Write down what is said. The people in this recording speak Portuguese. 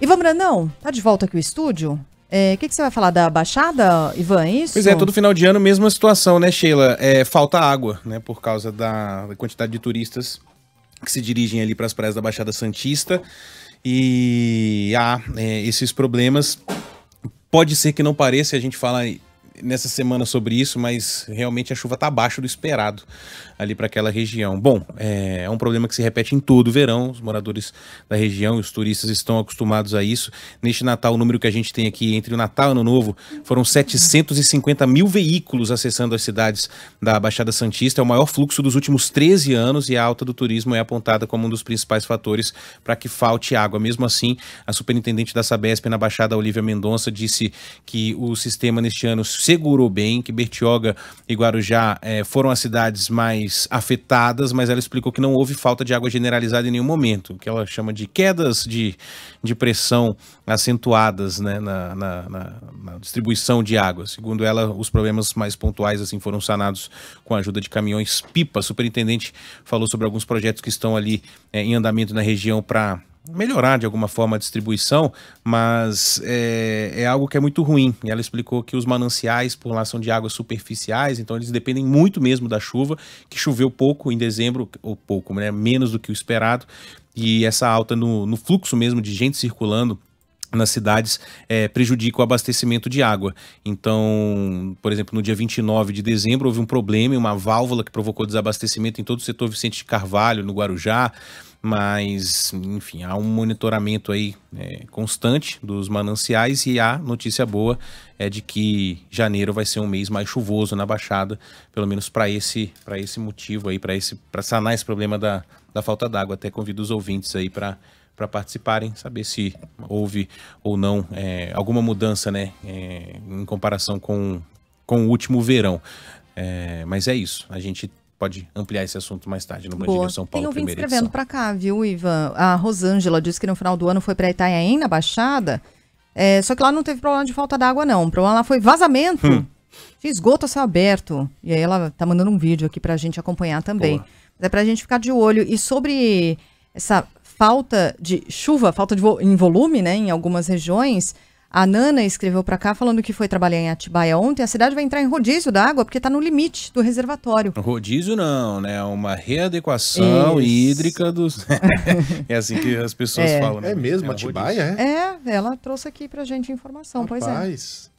Ivan Brandão, tá de volta aqui o estúdio? É, o é, que, que, você vai falar da Baixada, Ivan? É isso? Pois é, todo final de ano, mesma situação, né, Sheila? É, falta água, né, por causa da quantidade de turistas que se dirigem ali para as praias da Baixada Santista. E há ah, é, esses problemas. Pode ser que não pareça, a gente fala nessa semana sobre isso, mas realmente a chuva está abaixo do esperado ali para aquela região. Bom, é, é, um problema que se repete em todo o verão. Os moradores da região, os turistas estão acostumados a isso. Neste Natal, o número que a gente tem aqui entre o Natal e o Ano Novo foram 750 mil veículos acessando as cidades da Baixada Santista. É o maior fluxo dos últimos 13 anos e a alta do turismo é apontada como um dos principais fatores para que falte água. Mesmo assim, a superintendente da Sabesp na Baixada, Olivia Mendonça, disse que o sistema neste ano segurou bem, que Bertioga e Guarujá é, foram as cidades mais afetadas, mas ela explicou que não houve falta de água generalizada em nenhum momento, que ela chama de quedas de, de pressão acentuadas né, na, na, na, na distribuição de água. Segundo ela, os problemas mais pontuais assim foram sanados com a ajuda de caminhões pipa. A superintendente falou sobre alguns projetos que estão ali é, em andamento na região para melhorar de alguma forma a distribuição, mas é, é, algo que é muito ruim. Ela explicou que os mananciais por lá são de águas superficiais, então eles dependem muito mesmo da chuva, que choveu pouco em dezembro, ou pouco, né, menos do que o esperado, e essa alta no, no fluxo mesmo de gente circulando nas cidades é, prejudica o abastecimento de água. Então, por exemplo, no dia 29 de dezembro houve um problema, uma válvula que provocou desabastecimento em todo o setor Vicente de Carvalho, no Guarujá, mas, enfim, há um monitoramento aí é, constante dos mananciais e a notícia boa é de que janeiro vai ser um mês mais chuvoso na Baixada, pelo menos para esse, esse motivo aí, para sanar esse problema da, da falta d'água. Até convido os ouvintes aí para para participarem, saber se houve ou não é, alguma mudança, né, é, em comparação com, com o último verão. É, mas é isso, a gente pode ampliar esse assunto mais tarde no Brandinho São Paulo. Tem ouvinte escrevendo para cá, viu, Ivan? A Rosângela disse que no final do ano foi para Itanhaém, na Baixada, é, só que lá não teve problema de falta d'água, não. O problema lá foi vazamento. Hum. De esgoto a céu aberto. E aí ela tá mandando um vídeo aqui para a gente acompanhar também. Boa. É para a gente ficar de olho. E sobre essa falta de chuva, falta de vo em volume, né, em algumas regiões. A Nana escreveu para cá falando que foi trabalhar em Atibaia ontem. A cidade vai entrar em rodízio da água porque está no limite do reservatório. Rodízio não, né? É uma readequação Isso. hídrica dos. é assim que as pessoas é. falam. Né? É mesmo, é Atibaia? É? é, ela trouxe aqui para gente informação, Rapaz. pois é.